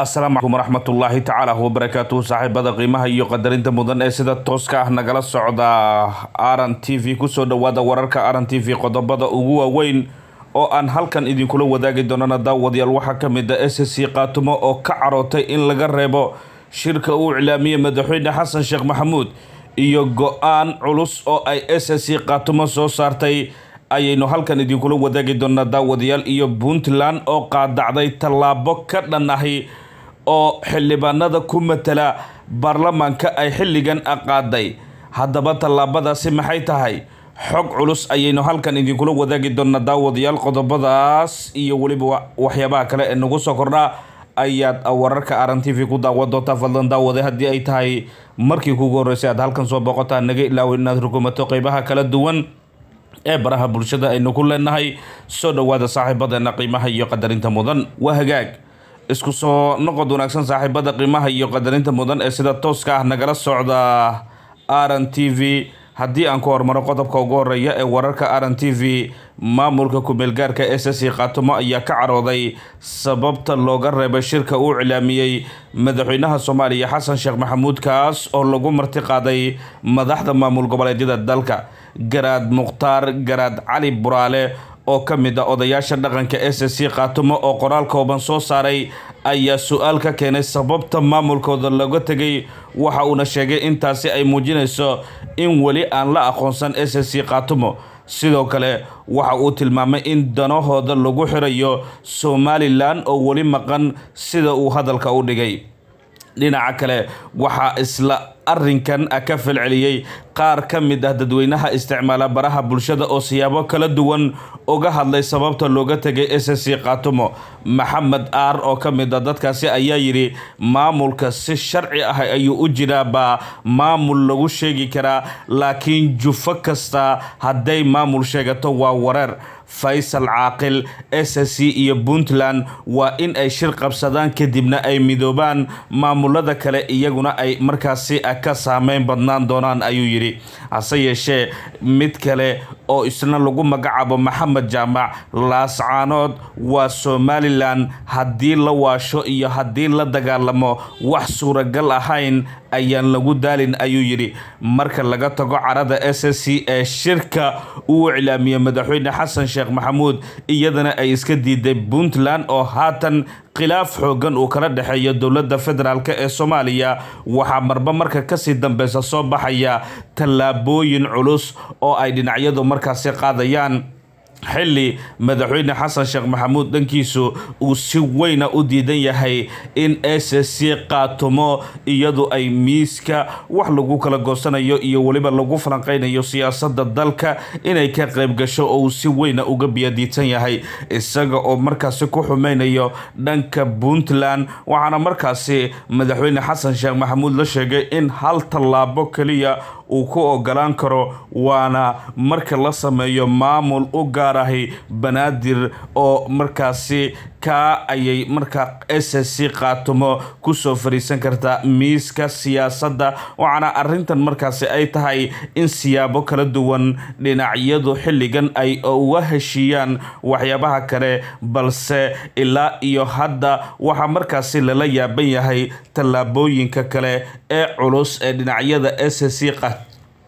asalaamu calaykum waraxmatullaahi tacaala wabarakaatuhu saaxiibada qiimaha iyo qadarinta mudan ee sida tooska ah nagala socda aran t v kusoo dhowaada wararka aran t v qodobada ugu waaweyn oo aan halkan idinkula wadaagi doonana daawadyaal waxaa ka mid a ah s c qaatumo oo ka carootay in laga reebo shirka uu iclaamiyey madaxweyne xasan sheekh maxamuud iyo go-aan culus oo ay s c qaatumo soo saartay ayaynu halkan idinkula wadaagi doonaa daawadayaal iyo puntland oo qaadacday tallaabo ka dhan ahi oo xildhibaanada ku matala baarlamaanka ay xilligan qaaday haddaba tallaabadaasi maxay tahay xog culus ayaynu halkan idinkula wadaagi doonaa daawadayaal qodobadaas iyo weliba waxyaabaha kale ee nagu soo kordhaa ayaad wararka aran t v ku daawan doontaa fadlan daawade haddii ay tahay markii kugu horreysay aad halkan soo boqotaa naga ilaawin inaad rukumato qeybaha kala duwan ee baraha bulshada aynu ku leenahay soo dhowaada saaxiibadeena qiimaha iyo qadarinta mudan waa hagaag isku soo noqod wanaagsan saaxiibada qiimaha iyo qadarinta mudan ee sida tooska ah nagala socda r n t v haddii aan ku hormaro qodobka ugu horeeya ee wararka r n t v maamulka ku-meelgaarka s s i kaatumo ayaa ka carooday sababta looga reebay shirka uu cilaamiyey madaxweynaha soomaaliya xasan sheekh maxamuud kaas oo lagu marti qaaday madaxda maamul goboleedyada dalka garaad mukhtaar garaad cali buraale oo ka mid ah odayaasha dhaqanka s s c khaatumo oo qoraal kooban soo saaray ayaa su-aal ka keenay sababta maamulkooda laga tegay waxa uuna sheegay intaasi ay muujinayso in weli aan la aqoonsan s s c khaatumo sidoo kale waxa uu tilmaamay in danahooda lagu xirayo somalilan oo weli maqan sida uu hadalka u dhigay dhinaca kale waxaa isla arrinkan ka falceliyay qaar ka mid ah dadweynaha isticmaala baraha bulshada oo siyaabo kala duwan uga hadlay sababta looga tegay ssc khaatumo maxamed aar oo ka mid a ah dadkaasi ayaa yidhi maamulka si sharci ah ayuu u jiraa baa maamul lagu sheegi karaa laakiin jufo kasta hadday maamul sheegato waa wareer faysal caaqil ssc iyo puntland waa in ay shir qabsadaan kadibna ay midoobaan maamulada kale iyaguna ay markaasi ka saameyn badnaan doonaan ayuu yidhi hase yeeshee mid kale oo isna lagu magacaabo maxamed jaamac laascaanood waa somalilan haddii la waasho iyo haddii la dagaalamo wax suuragal ahayn ayaan lagu daalin ayuu yidhi marka laga tago carada s s c ee shirka uu iclaamiyey madaxweyne xasan sheekh maxamuud iyadana ay iska diiday puntland oo haatan khilaaf xooggan uu kala dhexeeyo dowladda federaalk ee soomaaliya waxaa marba marka kasii dambeysa soo baxaya tallaabooyin culus oo ay dhinacyadu markaasi qaadayaan xili madaxweyne xasan sheekh maxamuud dhankiisu uu si weyna u diidan yahay in s c qaatumo iyadu ay miiska wax lagu kala goosanayo iyo weliba lagu falanqaynayo siyaasadda dalka inay ka qayb gasho oo uu si weyna uga biyadiidsan yahay isaga oo markaasi ku xumaynayo dhanka puntland waxaana markaasi madaxweyne xasan sheekh maxamuud la sheegay in hal tallaabo keliya uu ku ogolaan karo waana marka la sameeyo maamul uga gaar ahi banaadir oo markaasi ka ayay markaa s c qaatumo kusoo fariisan karta miiska siyaasadda waxaana arintan markaasi ay tahay in siyaabo kala duwan dhinacyadu xilligan ay uga heshiiyaan waxyaabaha kale balse ilaa iyo hadda waxaa markaasi lala yaaban yahay tallaabooyinka kale ee culus ee dhinacyada s c qaat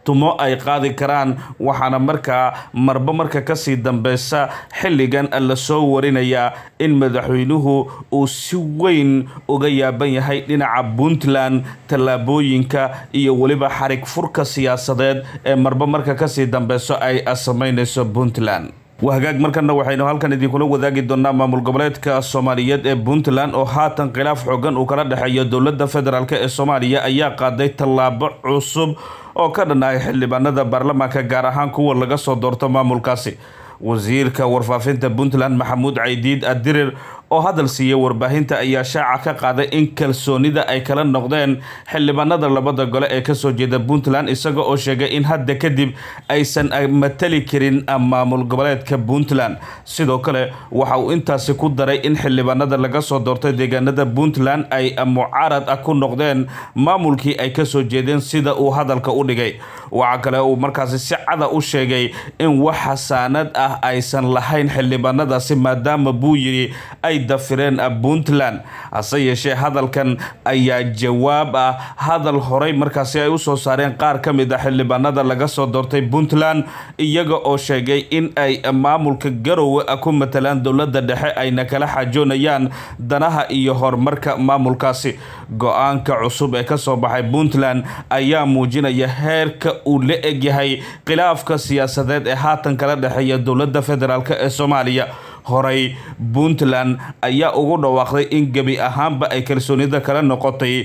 tumo ay qaadi karaan waxaana markaa marba marka kasii dambeysa xilligan lasoo warinayaa in madaxweynuhu uu si weyn uga yaaban yahay dhinaca puntland tallaabooyinka iyo weliba xarig furka siyaasadeed ee marba marka kasii dambeyso ay sameyneyso puntland waa markana waxaynu halkan idinkula wadaagi doonaa maamul goboleedka soomaaliyeed ee puntland oo haatan khilaaf xoogan uu kala dhexeeyo dowladda federaalk ee soomaaliya ayaa qaaday tallaabo cusub oo ka dhan ah xildhibaanada baarlamaanka gaar ahaan kuwa laga soo doorto maamulkaasi wasiirka warfaafinta puntland maxamuud caydiid adirir oo hadal siiya warbaahinta ayaa shaaca ka qaaday in kalsoonida ay kala noqdeen xildhibaanada labada gole ee kasoo jeeda puntland isaga oo sheegay in hadda kadib aysan matali karin maamul goboleedka puntland sidoo kale waxa uu intaasi ku daray in xildhibaanada laga soo doortay deegaanada puntland ay mucaarad ah ku noqdeen maamulkii ay kasoo jeedeen sida uu hadalka u dhigay waxa kale uu markaasi si cada u sheegay in wax xasaanad ah aysan lahayn xildhibaanadaasi maadaama buu yidhi ay ay dafireen ah puntland hase yeeshee hadalkan ayaa jawaab ah hadal horay markaasi ay usoo saareen qaar ka mid a ah xildhibaanada laga soo doortay puntland iyaga oo sheegay in ay maamulka garowe ah ku matalaan dowladda dhexe ayna kala xaajoonayaan danaha iyo horumarka maamulkaasi go-aanka cusub ee ka soo baxay puntland ayaa muujinaya heerka uu la egyahay khilaafka siyaasadeed ee haatan kala dhexeeya dowladda federaalk ee soomaaliya horay puntland ayaa ugu dhawaaqday in gebi ahaanba ay kalsoonida kala noqotay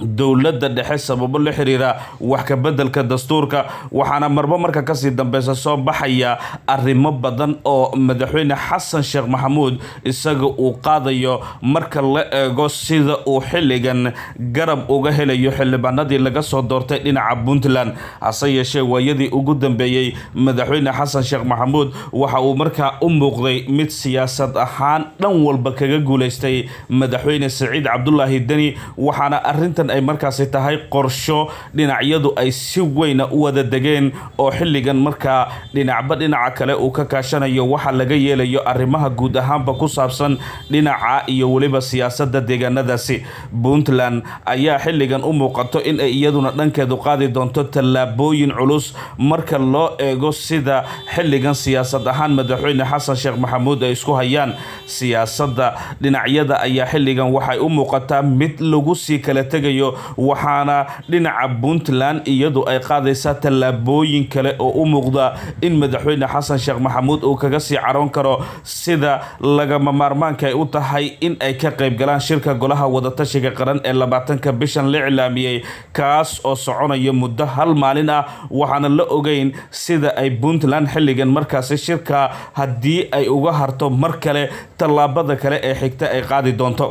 dowladda dhexe sababo la xiriira wax ka bedelka dastuurka waxaana marbo marka kasii dambeysa soo baxaya arrimo badan oo madaxweyne xasan sheekh maxamuud isaga uu qaadayo marka la eego sida uu xilligan garab uga helayo xildhibaanadii laga soo doortay dhinaca puntland hase yeeshee waayadii ugu dambeeyey madaxweyne xasan sheekh maxamuud waxa uu markaa u muuqday mid siyaasad ahaan dhan walba kaga guulaystay madaxweyne saciid cabdulaahi deni waxaana arintan dhan ay markaasi tahay qorsho dhinacyadu ay si weyna u wada degeen oo xilligan markaa dhinacba dhinaca kale uu ka kaashanayo waxa laga yeelayo arrimaha guud ahaanba ku saabsan dhinaca iyo weliba siyaasadda deegaanadaasi puntland ayaa xilligan u muuqato in ay iyaduna dhankeedu qaadi doonto tallaabooyin culus marka loo eego sida xilligan siyaasad ahaan madaxweyne xasan sheekh maxamuud ay isku hayaan siyaasadda dhinacyada ayaa xilligan waxay u muuqataa mid lagu sii kala tegayo doonayo waxaana dhinaca puntland iyadu ay qaadaysaa tallaabooyin kale oo u muuqda in madaxweyne xasan sheekh maxamuud uu kaga sii caroon karo sida lagama maarmaanka ay u tahay in ay ka qaybgalaan shirka golaha wadatashiga qaran ee labaatanka bishan la cilaamiyey kaas oo soconaya muddo hal maalin ah waxaana la ogeyn sida ay puntland xilligan markaasi shirka haddii ay uga harto mar kale tallaabada kale ee xigta ay qaadi doonto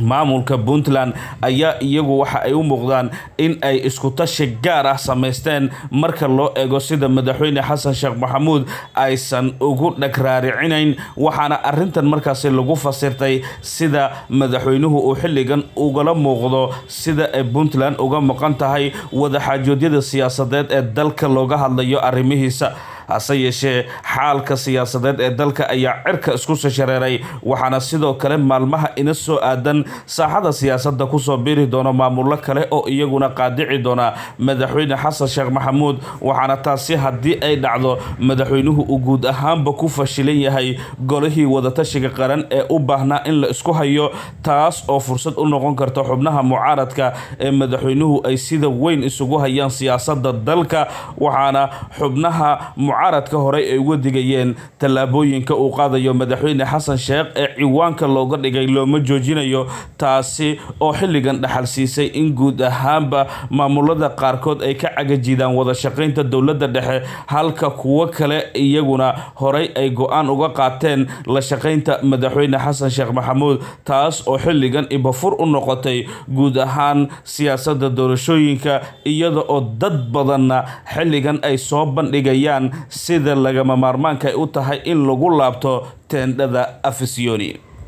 maamulka puntland ayaa iyagu waxa ay u muuqdaan in ay isku tashi gaar ah samaysteen marka loo eego sida madaxweyne xasan sheekh maxamuud aysan ugu dhagraaricinayn waxaana arrintan markaasi lagu fasirtay sida madaxweynuhu uu xilligan ugala muuqdo sida ay puntland uga maqan tahay wadaxaajoodyada siyaasadeed ee dalka looga hadlayo arrimihiisa hase yeeshee xaalka siyaasadeed ee dalka ayaa cirka isku sashareeray waxaana sidoo kale maalmaha ina soo aadan saaxada siyaasadda kusoo biiri doona maamullo kale oo iyaguna qaadici doona madaxweyne xasan sheekh maxamuud waxaana taasi haddii ay dhacdo madaxweynuhu uu guud ahaanba ku fashilan yahay golihii wadatashiga qaran ee u baahnaa in la isku hayo taas oo fursad u noqon karta xubnaha mucaaradka ee madaxweynuhu ay sida weyn isugu hayaan siyaasadda dalka waxaana xubnaha mucaaradka horey ay uga digayeen tallaabooyinka uu qaadayo madaxweyne xasan sheekh ee ciwaanka looga dhigay looma joojinayo taasi oo xilligan dhaxal in guud ahaanba maamulada qaarkood ay ka cagajidaan wada shaqaynta dowladda dhexe halka kuwo kale iyaguna horey ay go-aan uga qaateen la shaqaynta madaxweyne xasan sheekh maxamuud taas oo xilligan ibafur u noqotay guud ahaan siyaasadda doorashooyinka iyada oo dad badanna xilligan ay soo bandhigayaan sida lagama maarmaanka ay u tahay in lagu laabto teendhada afisiyoni